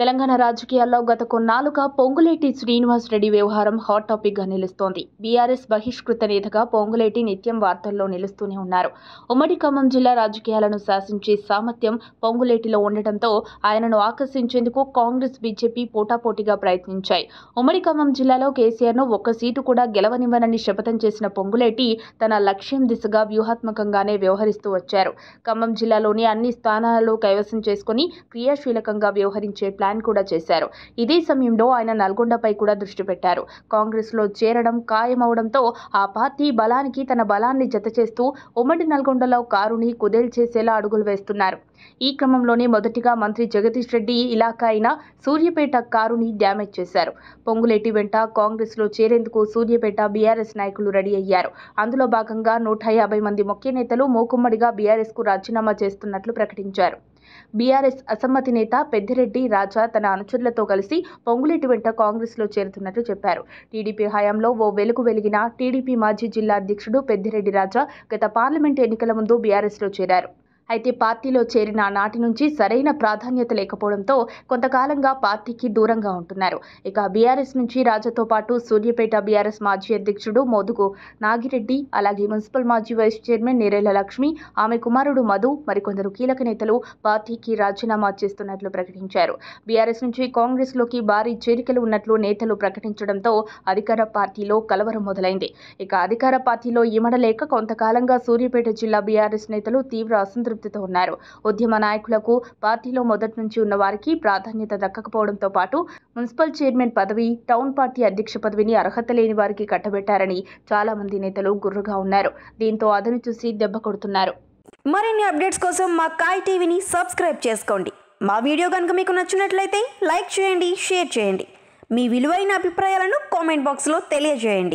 తెలంగాణ రాజకీయాల్లో గత కొన్నాళ్ళుగా పొంగులేటి శ్రీనివాసరెడ్డి వ్యవహారం హాట్ టాపిక్గా నిలుస్తోంది బీఆర్ఎస్ బహిష్కృత నేతగా పొంగులేటి నిత్యం వార్తల్లో నిలుస్తూనే ఉన్నారు ఉమ్మడి ఖమ్మం జిల్లా రాజకీయాలను శాసించే సామర్థ్యం పొంగులేటిలో ఉండటంతో ఆయనను ఆకర్షించేందుకు కాంగ్రెస్ బీజేపీ పోటాపోటీగా ప్రయత్నించాయి ఉమ్మడి ఖమ్మం జిల్లాలో ను ఒక్క సీటు కూడా గెలవనివ్వనని శపథం చేసిన పొంగులేటి తన లక్ష్యం దిశగా వ్యూహాత్మకంగానే వ్యవహరిస్తూ వచ్చారు ఖమ్మం జిల్లాలోని అన్ని స్థానాలలో కైవసం చేసుకుని క్రియాశీలకంగా వ్యవహరించే ప్లాన్ కూడా చేశారు ఇదే సమయంలో ఆయన నల్గొండపై కూడా దృష్టి పెట్టారు కాంగ్రెస్లో చేరడం ఖాయమవడంతో ఆ పార్టీ బలానికి తన బలాన్ని జత చేస్తూ ఉమ్మడి నల్గొండలో కారుని కుదేల్ చేసేలా అడుగులు వేస్తున్నారు ఈ క్రమంలోనే మొదటిగా మంత్రి జగదీష్ రెడ్డి ఇలాఖ అయిన సూర్యపేట కారుని డ్యామేజ్ చేశారు పొంగులేటి వెంట కాంగ్రెస్లో చేరేందుకు సూర్యపేట బీఆర్ఎస్ నాయకులు రెడీ అయ్యారు అందులో భాగంగా నూట యాభై మంది ముఖ్య నేతలు మూకుమ్మడిగా బీఆర్ఎస్కు రాజీనామా చేస్తున్నట్లు ప్రకటించారు బీఆర్ఎస్ అసమ్మతి నేత పెద్దిరెడ్డి రాజా తన అనుచరులతో కలిసి పొంగులేటి వెంట కాంగ్రెస్లో చేరుతున్నట్లు చెప్పారు టీడీపీ హయాంలో ఓ వెలుగు వెలిగిన టీడీపీ మాజీ జిల్లా అధ్యక్షుడు పెద్దిరెడ్డి రాజా గత పార్లమెంట్ ఎన్నికల ముందు బీఆర్ఎస్లో చేరారు అయితే పార్టీలో చేరిన నాటి నుంచి సరైన ప్రాధాన్యత లేకపోవడంతో కొంతకాలంగా పార్టీకి దూరంగా ఉంటున్నారు ఇక బీఆర్ఎస్ నుంచి రాజాతో పాటు సూర్యపేట బీఆర్ఎస్ మాజీ అధ్యక్షుడు మోదుగు నాగిరెడ్డి అలాగే మున్సిపల్ మాజీ వైస్ చైర్మన్ నిరేల లక్ష్మి ఆమె కుమారుడు మధు మరికొందరు కీలక నేతలు పార్టీకి రాజీనామా చేస్తున్నట్లు ప్రకటించారు బీఆర్ఎస్ నుంచి కాంగ్రెస్లోకి భారీ చేరికలు ఉన్నట్లు నేతలు ప్రకటించడంతో అధికార పార్టీలో కలవరం మొదలైంది ఇక అధికార పార్టీలో ఇమడలేక కొంతకాలంగా సూర్యపేట జిల్లా బీఆర్ఎస్ నేతలు తీవ్ర అసంతృప్తి సంతృప్తితో ఉన్నారు ఉద్యమ నాయకులకు పార్టీలో మొదటి నుంచి ఉన్న వారికి ప్రాధాన్యత దక్కకపోవడంతో పాటు మున్సిపల్ చైర్మన్ పదవి టౌన్ పార్టీ అధ్యక్ష పదవిని అర్హత లేని వారికి కట్టబెట్టారని చాలా మంది నేతలు గుర్రుగా ఉన్నారు దీంతో అదను చూసి దెబ్బ కొడుతున్నారు మరిన్ని అప్డేట్స్ కోసం మా కాయ్ టీవీని సబ్స్క్రైబ్ చేసుకోండి మా వీడియో కనుక మీకు నచ్చినట్లయితే లైక్ చేయండి షేర్ చేయండి మీ విలువైన అభిప్రాయాలను కామెంట్ బాక్స్లో తెలియజేయండి